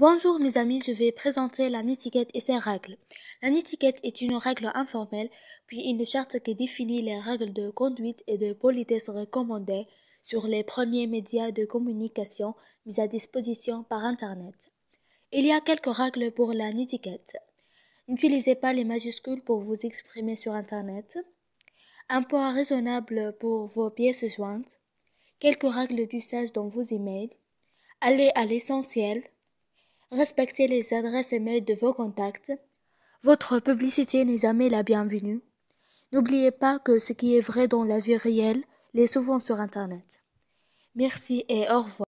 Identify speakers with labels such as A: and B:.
A: Bonjour mes amis, je vais présenter la netiquette et ses règles. La netiquette est une règle informelle, puis une charte qui définit les règles de conduite et de politesse recommandées sur les premiers médias de communication mis à disposition par Internet. Il y a quelques règles pour la netiquette. N'utilisez pas les majuscules pour vous exprimer sur Internet. Un point raisonnable pour vos pièces jointes. Quelques règles d'usage dans vos emails. Allez à l'essentiel respectez les adresses et mails de vos contacts. Votre publicité n'est jamais la bienvenue. N'oubliez pas que ce qui est vrai dans la vie réelle l'est souvent sur Internet. Merci et au revoir.